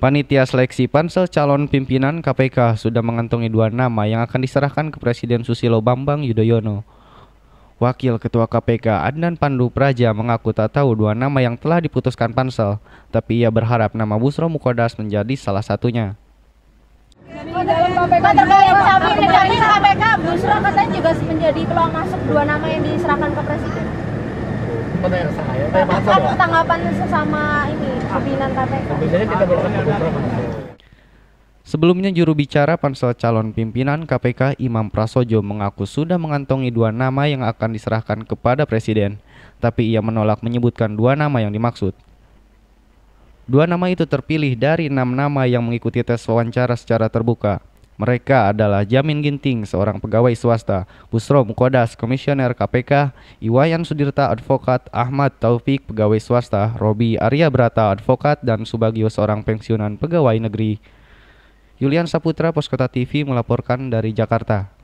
Panitia seleksi pansel calon pimpinan KPK sudah mengantongi dua nama yang akan diserahkan ke Presiden Susilo Bambang Yudhoyono. Wakil Ketua KPK Adnan Pandu Praja mengaku tak tahu dua nama yang telah diputuskan pansel, tapi ia berharap nama Busro Mukodas menjadi salah satunya. KPK terkait KPK Busro katanya juga menjadi peluang masuk dua nama yang diserahkan ke Presiden. tanggapan sesama ini Sebelumnya juru bicara pansel calon pimpinan KPK Imam Prasojo mengaku sudah mengantongi dua nama yang akan diserahkan kepada presiden, tapi ia menolak menyebutkan dua nama yang dimaksud. Dua nama itu terpilih dari enam nama yang mengikuti tes wawancara secara terbuka. Mereka adalah Jamin Ginting, seorang pegawai swasta, Busro Mukodas, Komisioner KPK, Iwayan Sudirta, Advokat, Ahmad Taufik, pegawai swasta, Robi Arya Brata, Advokat, dan Subagio, seorang pensiunan pegawai negeri. Yulian Saputra, Poskota TV, melaporkan dari Jakarta.